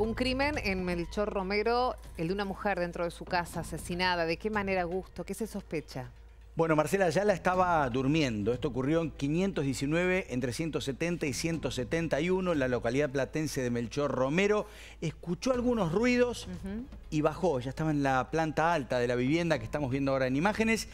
Un crimen en Melchor Romero, el de una mujer dentro de su casa asesinada. ¿De qué manera, Gusto? ¿Qué se sospecha? Bueno, Marcela ya la estaba durmiendo. Esto ocurrió en 519, entre 170 y 171, en la localidad platense de Melchor Romero. Escuchó algunos ruidos y bajó. Ya estaba en la planta alta de la vivienda que estamos viendo ahora en imágenes.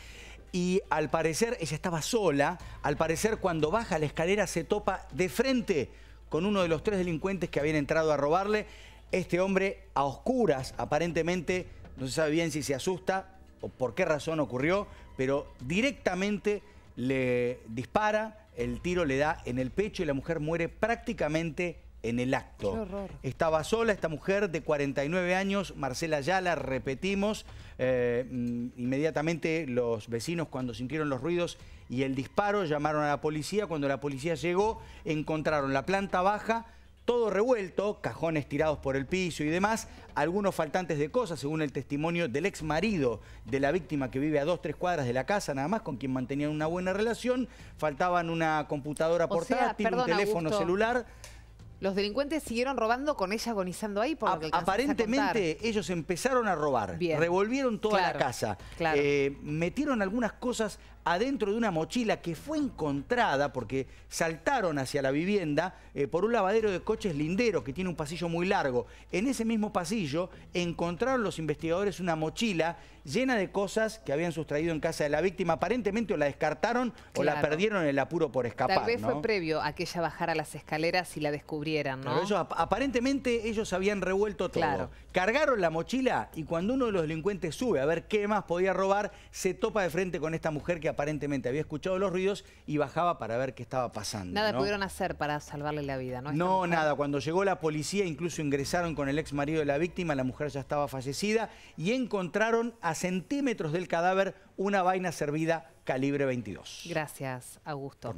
Y al parecer, ella estaba sola. Al parecer, cuando baja la escalera, se topa de frente con uno de los tres delincuentes que habían entrado a robarle. Este hombre a oscuras, aparentemente, no se sabe bien si se asusta o por qué razón ocurrió, pero directamente le dispara, el tiro le da en el pecho y la mujer muere prácticamente en el acto. Estaba sola esta mujer de 49 años, Marcela Yala. repetimos, eh, mm, inmediatamente los vecinos cuando sintieron los ruidos y el disparo llamaron a la policía, cuando la policía llegó encontraron la planta baja todo revuelto, cajones tirados por el piso y demás, algunos faltantes de cosas, según el testimonio del ex marido de la víctima que vive a dos, tres cuadras de la casa, nada más, con quien mantenían una buena relación, faltaban una computadora portátil, un teléfono celular. Los delincuentes siguieron robando con ella agonizando ahí por lo que Aparentemente ellos empezaron a robar, revolvieron toda la casa, eh, metieron algunas cosas adentro de una mochila que fue encontrada porque saltaron hacia la vivienda eh, por un lavadero de coches lindero que tiene un pasillo muy largo. En ese mismo pasillo encontraron los investigadores una mochila llena de cosas que habían sustraído en casa de la víctima. Aparentemente o la descartaron o la perdieron en el apuro por escapar. Tal vez fue previo a que ella bajara las escaleras y la descubrió. Pero ellos, aparentemente ellos habían revuelto todo. Cargaron la mochila y cuando uno de los delincuentes sube a ver qué más podía robar, se topa de frente con esta mujer que aparentemente había escuchado los ruidos y bajaba para ver qué estaba pasando. Nada pudieron hacer para salvarle la vida, ¿no? No, nada. Cuando llegó la policía, incluso ingresaron con el ex marido de la víctima, la mujer ya estaba fallecida, y encontraron a centímetros del cadáver una vaina servida calibre 22. Gracias, Augusto.